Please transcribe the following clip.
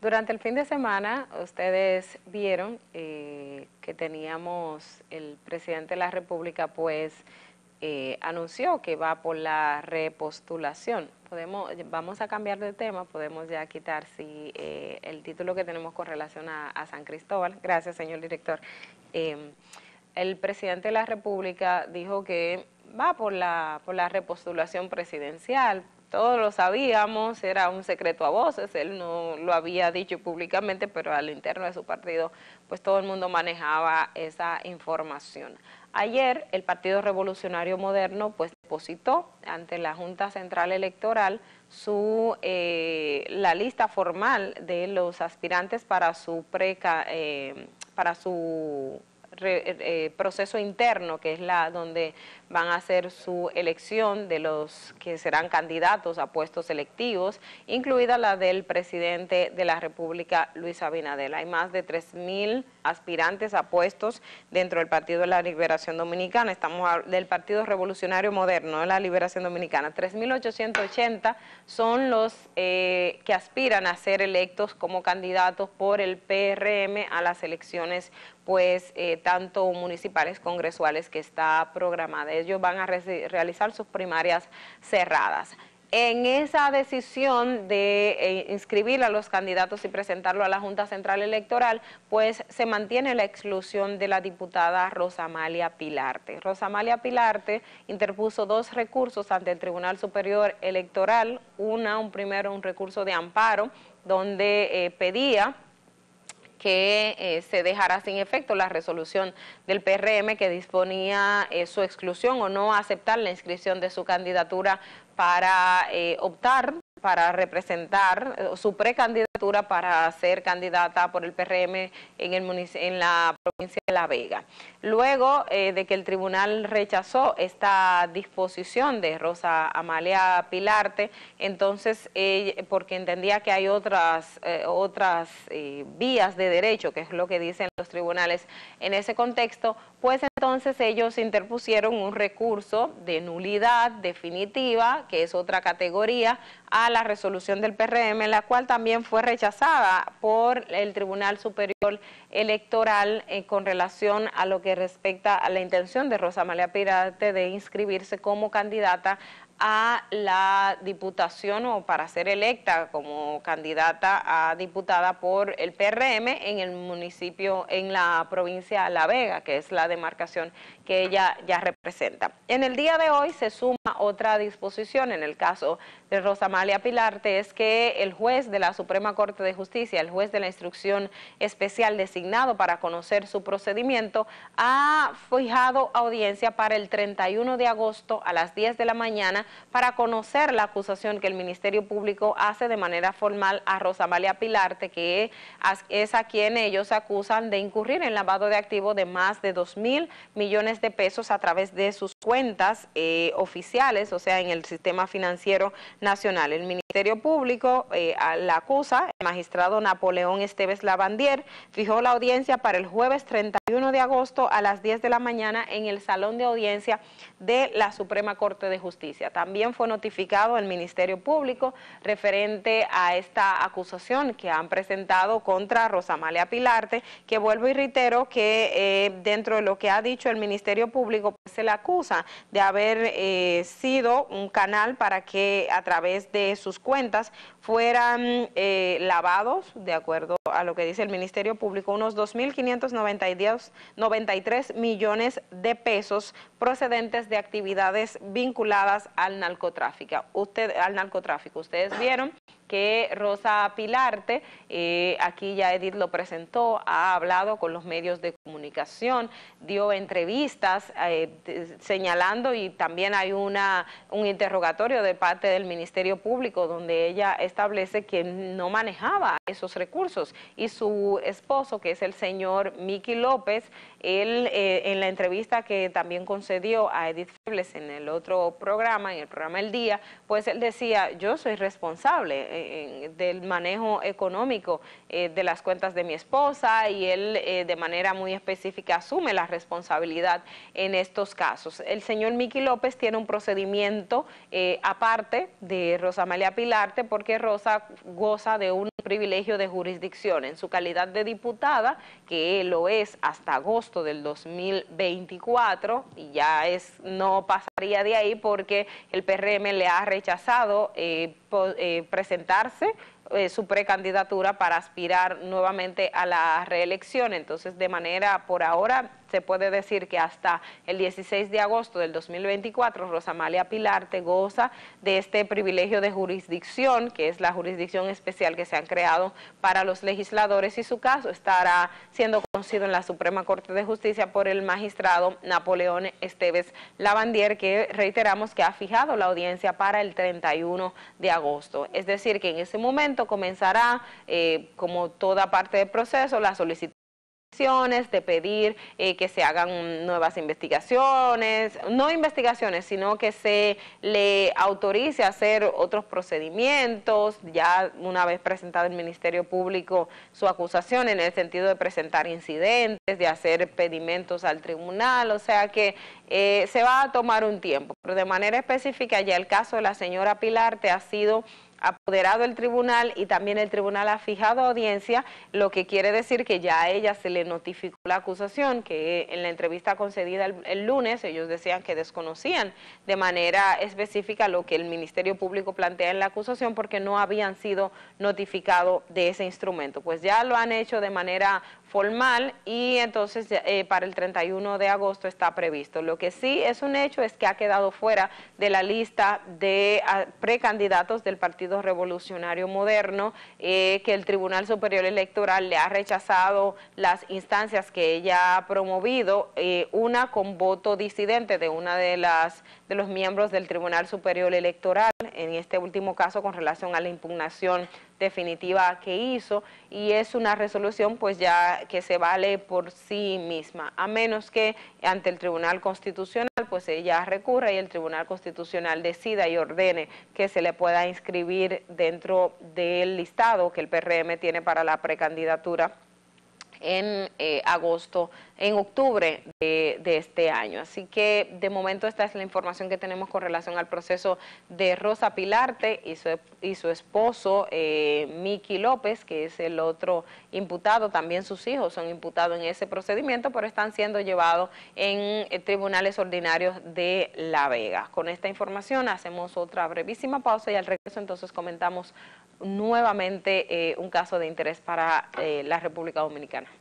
Durante el fin de semana ustedes vieron eh, que teníamos el presidente de la República pues eh, anunció que va por la repostulación. Podemos, vamos a cambiar de tema, podemos ya quitar si eh, el título que tenemos con relación a, a San Cristóbal. Gracias, señor director. el presidente de la República dijo que va por la, por la repostulación presidencial, todos lo sabíamos, era un secreto a voces, él no lo había dicho públicamente, pero al interno de su partido, pues todo el mundo manejaba esa información. Ayer el Partido Revolucionario Moderno pues depositó ante la Junta Central Electoral su, eh, la lista formal de los aspirantes para su, preca, eh, para su eh, proceso interno, que es la donde van a hacer su elección de los que serán candidatos a puestos electivos, incluida la del presidente de la República, Luis Abinadel. Hay más de 3.000 aspirantes a puestos dentro del Partido de la Liberación Dominicana, estamos del Partido Revolucionario Moderno de la Liberación Dominicana. 3.880 son los eh, que aspiran a ser electos como candidatos por el PRM a las elecciones, pues, eh, tanto municipales, congresuales, que está programada ellos van a realizar sus primarias cerradas en esa decisión de eh, inscribir a los candidatos y presentarlo a la Junta Central Electoral, pues se mantiene la exclusión de la diputada Rosamalia Pilarte. Rosamalia Pilarte interpuso dos recursos ante el Tribunal Superior Electoral, una, un primero, un recurso de amparo, donde eh, pedía que eh, se dejará sin efecto la resolución del PRM que disponía eh, su exclusión o no aceptar la inscripción de su candidatura para eh, optar para representar eh, su precandidatura para ser candidata por el PRM en, el en la provincia de La Vega. Luego eh, de que el tribunal rechazó esta disposición de Rosa Amalia Pilarte, entonces, porque entendía que hay otras, eh, otras vías de derecho, que es lo que dicen los tribunales en ese contexto, pues entonces ellos interpusieron un recurso de nulidad definitiva, que es otra categoría, a la resolución del PRM, la cual también fue rechazada por el Tribunal Superior Electoral eh, con relación a lo que respecta a la intención de Rosa Pirate de inscribirse como candidata a la diputación o para ser electa como candidata a diputada por el PRM en el municipio, en la provincia La Vega, que es la demarcación que ella ya representa. En el día de hoy se suma otra disposición en el caso de Rosamalia Pilarte, es que el juez de la Suprema Corte de Justicia, el juez de la instrucción especial designado para conocer su procedimiento, ha fijado audiencia para el 31 de agosto a las 10 de la mañana para conocer la acusación que el Ministerio Público hace de manera formal a Rosamalia Pilarte, que es a quien ellos acusan de incurrir en lavado de activos de más de 2 mil millones de pesos a través de sus cuentas eh, oficiales, o sea, en el sistema financiero nacional. Ministerio Público eh, la acusa, el magistrado Napoleón Esteves Lavandier, fijó la audiencia para el jueves 31 de agosto a las 10 de la mañana en el Salón de Audiencia de la Suprema Corte de Justicia. También fue notificado el Ministerio Público referente a esta acusación que han presentado contra Rosamalia Pilarte, que vuelvo y reitero que eh, dentro de lo que ha dicho el Ministerio Público pues, se le acusa de haber eh, sido un canal para que a través de sus cuentas fueran eh, lavados, de acuerdo a lo que dice el Ministerio Público, unos 2.593 millones de pesos procedentes de actividades vinculadas al narcotráfico. Usted, al narcotráfico. Ustedes vieron que Rosa Pilarte, eh, aquí ya Edith lo presentó, ha hablado con los medios de comunicación, dio entrevistas eh, señalando y también hay una, un interrogatorio de parte del Ministerio Público donde ella establece que no manejaba esos recursos y su esposo, que es el señor Miki López, él eh, en la entrevista que también concedió a Edith Febles en el otro programa, en el programa El Día, pues él decía, yo soy responsable del manejo económico eh, de las cuentas de mi esposa y él eh, de manera muy específica asume la responsabilidad en estos casos. El señor Miki López tiene un procedimiento eh, aparte de Rosa Pilarte porque Rosa goza de un privilegio de jurisdicción en su calidad de diputada, que lo es hasta agosto del 2024 y ya es no pasa de ahí porque el PRM le ha rechazado eh, eh, presentarse eh, su precandidatura para aspirar nuevamente a la reelección. Entonces, de manera por ahora se puede decir que hasta el 16 de agosto del 2024, Rosamalia Pilarte goza de este privilegio de jurisdicción, que es la jurisdicción especial que se han creado para los legisladores y su caso estará siendo conocido en la Suprema Corte de Justicia por el magistrado Napoleón Esteves Lavandier, que reiteramos que ha fijado la audiencia para el 31 de agosto. Es decir, que en ese momento comenzará, eh, como toda parte del proceso, la solicitud de pedir eh, que se hagan nuevas investigaciones, no investigaciones, sino que se le autorice a hacer otros procedimientos, ya una vez presentado el Ministerio Público su acusación en el sentido de presentar incidentes, de hacer pedimentos al tribunal, o sea que eh, se va a tomar un tiempo, pero de manera específica ya el caso de la señora Pilarte ha sido apoderado el tribunal y también el tribunal ha fijado audiencia, lo que quiere decir que ya a ella se le notificó la acusación, que en la entrevista concedida el, lunes ellos decían que desconocían de manera específica lo que el Ministerio Público plantea en la acusación porque no habían sido notificados de ese instrumento. Pues ya lo han hecho de manera formal y entonces eh, eh, para el 31 de agosto está previsto. Lo que sí es un hecho es que ha quedado fuera de la lista de ah, precandidatos del Partido Revolucionario Moderno, eh, que el Tribunal Superior Electoral le ha rechazado las instancias que ella ha promovido, una con voto disidente de una de las de los miembros del Tribunal Superior Electoral, en este último caso con relación a la impugnación definitiva que hizo y es una resolución pues ya que se vale por sí misma, a menos que ante el Tribunal Constitucional pues ella recurra y el Tribunal Constitucional decida y ordene que se le pueda inscribir dentro del listado que el PRM tiene para la precandidatura en eh, agosto, en octubre de, este año. Así que de momento esta es la información que tenemos con relación al proceso de Rosa Pilarte y su, y su esposo eh, Miki López, que es el otro imputado, también sus hijos son imputados en ese procedimiento, pero están siendo llevados en eh, tribunales ordinarios de La Vega. Con esta información hacemos otra brevísima pausa y al regreso entonces comentamos nuevamente eh, un caso de interés para eh, la República Dominicana.